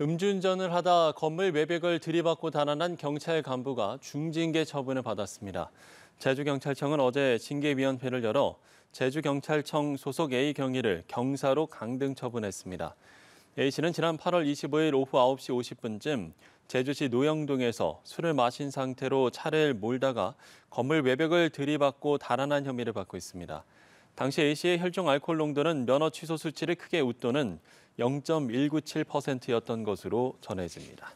음주운전을 하다 건물 외벽을 들이받고 달아난 경찰 간부가 중징계 처분을 받았습니다. 제주경찰청은 어제 징계위원회를 열어 제주경찰청 소속 A 경위를 경사로 강등 처분했습니다. A 씨는 지난 8월 25일 오후 9시 50분쯤 제주시 노영동에서 술을 마신 상태로 차를 몰다가 건물 외벽을 들이받고 달아난 혐의를 받고 있습니다. 당시 A씨의 혈중 알코올 농도는 면허 취소 수치를 크게 웃도는 0.197%였던 것으로 전해집니다.